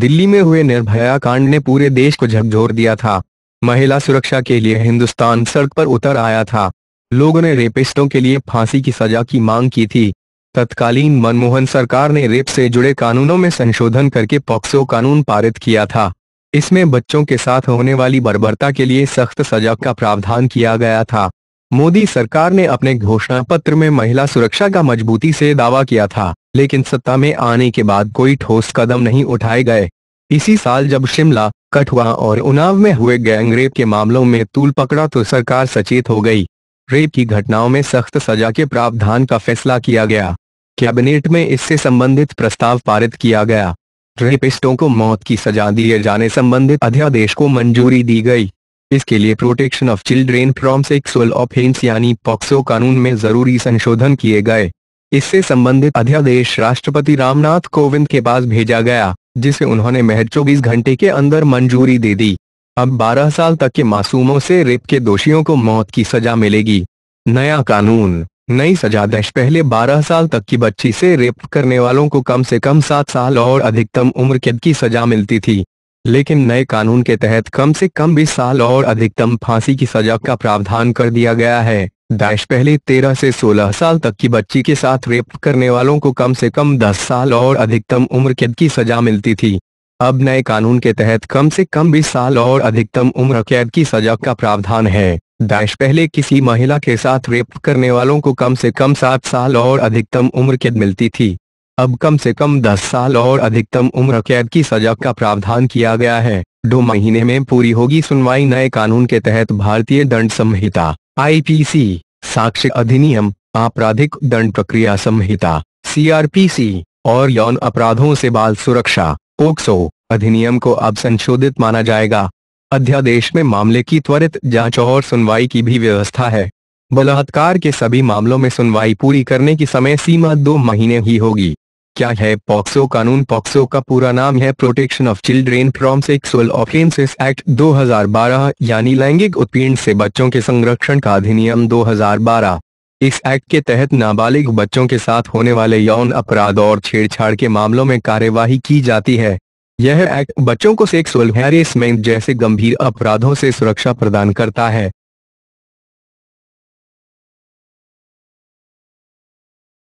दिल्ली में हुए निर्भया कांड ने पूरे देश को झकझोर दिया था महिला सुरक्षा के लिए हिंदुस्तान सड़क पर उतर आया था लोगों ने रेपिस्टों के लिए फांसी की सजा की मांग की थी तत्कालीन मनमोहन सरकार ने रेप से जुड़े कानूनों में संशोधन करके पॉक्सो कानून पारित किया था इसमें बच्चों के साथ होने वाली बर्बरता के लिए सख्त सजा का प्रावधान किया गया था मोदी सरकार ने अपने घोषणा पत्र में महिला सुरक्षा का मजबूती से दावा किया था लेकिन सत्ता में आने के बाद कोई ठोस कदम नहीं उठाए गए इसी साल जब शिमला कठुआ और उनाव में हुए गैंगरेप के मामलों में तूल पकड़ा तो सरकार सचेत हो गई रेप की घटनाओं में सख्त सजा के प्रावधान का फैसला किया गया कैबिनेट में इससे संबंधित प्रस्ताव पारित किया गया रेपिस्टों को मौत की सजा दिए जाने संबंधित अध्यादेश को मंजूरी दी गई इसके लिए protection of children from sexual offence यानी पॉक्सो कानून में जरूरी संशोधन किए गए इससे संबंधित अध्यादेश राष्ट्रपति रामनाथ कोविंद के पास भेजा गया जिसे उन्होंने महज चौबीस घंटे के अंदर मंजूरी दे दी अब 12 साल तक के मासूमों से रेप के दोषियों को मौत की सजा मिलेगी नया कानून नई सजा दश पहले 12 साल तक की बच्ची से रेप करने वालों को कम से कम सात साल और अधिकतम उम्र कैद की सजा मिलती थी लेकिन नए कानून के तहत कम से कम बीस साल और अधिकतम फांसी की सजा का प्रावधान कर दिया गया है डैश पहले 13 से 16 साल तक की बच्ची के साथ रेप करने वालों को कम से कम 10 साल और अधिकतम उम्र कैद की सजा मिलती थी अब नए कानून के तहत कम से कम 20 साल और अधिकतम उम्र कैद की सजा का प्रावधान है डैश पहले किसी महिला के साथ रेप करने वालों को कम से कम सात साल और अधिकतम उम्र कैद मिलती थी अब कम से कम दस साल और अधिकतम उम्र कैद की सजा का प्रावधान किया गया है दो महीने में पूरी होगी सुनवाई नए कानून के तहत भारतीय दंड संहिता आई साक्ष्य अधिनियम आपराधिक दंड प्रक्रिया संहिता सीआरपीसी और यौन अपराधों से बाल सुरक्षा पोक्सो अधिनियम को अब संशोधित माना जाएगा अध्यादेश में मामले की त्वरित जांच और सुनवाई की भी व्यवस्था है बलात्कार के सभी मामलों में सुनवाई पूरी करने की समय सीमा दो महीने ही होगी क्या है पॉक्सो कानून पॉक्सो का पूरा नाम है protection of children from sexual offences act 2012 यानी लैंगिक उत्पीड़न से बच्चों के संरक्षण का अधिनियम 2012 इस एक्ट के तहत नाबालिग बच्चों के साथ होने वाले यौन अपराध और छेड़छाड़ के मामलों में कार्यवाही की जाती है यह एक्ट बच्चों को सेक्सुअल हैरेसमेंट जैसे गंभीर अपराधों से सुरक्षा प्रदान करता है